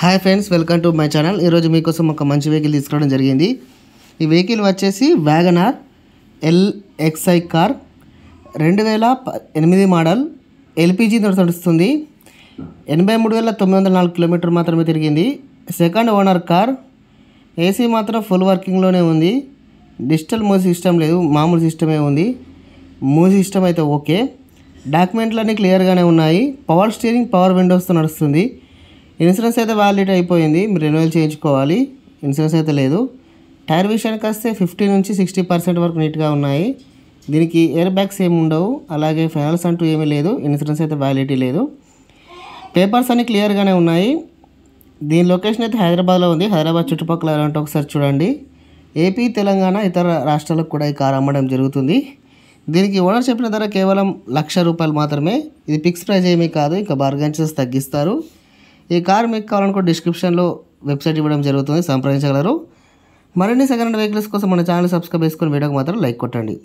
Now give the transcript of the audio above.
hi friends welcome to my channel ఈరోజు మీకోసం ఒక మంచి వెహికల్ తీసుకోవడం జరిగింది ఈ వెహికల్ వచ్చేసి వ్యాగనార్ ఎల్ఎక్స్ఐ కార్ రెండు వేల ఎనిమిది మోడల్ ఎల్పిజి నడుస్తుంది ఎనభై మూడు వేల తొమ్మిది వందల నాలుగు కిలోమీటర్ మాత్రమే తిరిగింది సెకండ్ ఓనర్ కార్ ఏసీ మాత్రం ఫుల్ వర్కింగ్లోనే ఉంది డిజిటల్ మూవ్ సిస్టమ్ లేదు మామూలు సిస్టమే ఉంది మూవ్ సిస్టమ్ అయితే ఓకే డాక్యుమెంట్లన్నీ క్లియర్గానే ఉన్నాయి పవర్ స్టీరింగ్ పవర్ విండోస్తో నడుస్తుంది ఇన్సూరెన్స్ అయితే వ్యాలిడ్ అయిపోయింది మీరు రెన్యువల్ చేయించుకోవాలి ఇన్సూరెన్స్ అయితే లేదు టైర్ విషయానికి వస్తే ఫిఫ్టీ నుంచి సిక్స్టీ పర్సెంట్ వరకు నీట్గా ఉన్నాయి దీనికి ఎయిర్ బ్యాగ్స్ ఏమి ఉండవు అలాగే ఫైనల్స్ అంటూ ఏమీ లేదు ఇన్సూరెన్స్ అయితే వ్యాలిడిటీ లేదు పేపర్స్ అన్నీ క్లియర్గానే ఉన్నాయి దీని లొకేషన్ అయితే హైదరాబాద్లో ఉంది హైదరాబాద్ చుట్టుపక్కల ఎలా ఒకసారి చూడండి ఏపీ తెలంగాణ ఇతర రాష్ట్రాలకు కూడా ఈ కార్ అమ్మడం జరుగుతుంది దీనికి ఓనర్ చెప్పిన ధర కేవలం లక్ష రూపాయలు మాత్రమే ఇది ఫిక్స్ ప్రైజ్ ఏమీ కాదు ఇంకా చేసి తగ్గిస్తారు ఈ కార్ మీకు కావాలనుకో డిస్క్రిప్షన్లో వెబ్సైట్ ఇవ్వడం జరుగుతుంది సంప్రదించగలరు మరిన్ని సెకండ్ హ్యాండ్ వెహికల్స్ కోసం మన ఛానల్ సబ్స్క్రైబ్ చేసుకుని వీడియోకి మాత్రం లైక్ కొట్టండి